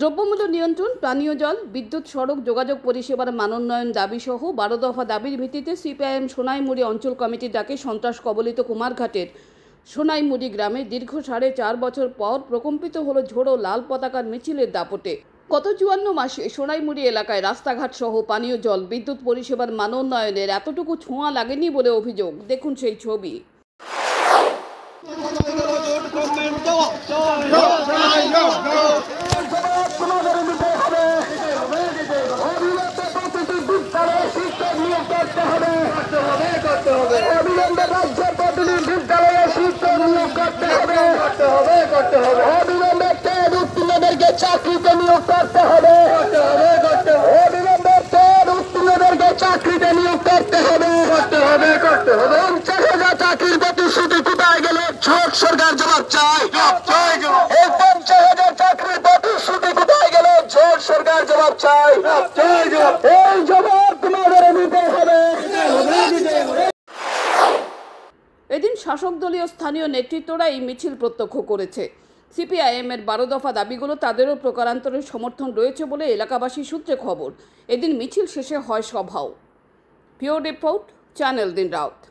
দ্রব্যমূল্য নিয়ন্ত্রণ পানীয় জল বিদ্যুৎ সড়ক যোগাযোগ পরিষেবার মানোন্নয়ন দাবিসহ বারো দফা দাবির ভিত্তিতে সিপিআইএম সোনাইমুড়ি অঞ্চল কমিটির ডাকে সন্ত্রাস কবলিত কুমারঘাটের সোনাইমুড়ি গ্রামে দীর্ঘ সাড়ে চার বছর পর প্রকম্পিত হলো ঝোড়ো লাল পতাকার মিছিলের দাপটে গত চুয়ান্ন মাসে সোনাইমুড়ি এলাকায় রাস্তাঘাট সহ পানীয় জল বিদ্যুৎ পরিষেবার মানোন্নয়নের এতটুকু ছোঁয়া লাগেনি বলে অভিযোগ দেখুন সেই ছবি চাকরিতে নিয়োগ করতে হবে অবিলম্বে উত্তীর্ণদেরকে চাকরিতে নিয়োগ করতে হবে করতে হবে করতে হবে পঞ্চাশ হাজার চাকরির প্রতিশ্রুতি কোথায় গেল ছট সরকার জবাব চায় এদিন শাসক দলীয় স্থানীয় নেতৃত্বরা এই মিছিল প্রত্যক্ষ করেছে সিপিআইএমের বারো দফা দাবিগুলো তাদেরও প্রকারান্তরের সমর্থন রয়েছে বলে এলাকাবাসী সূত্রে খবর এদিন মিছিল শেষে হয় সভাও পিওর রিপোর্ট চ্যানেল দিন রাউত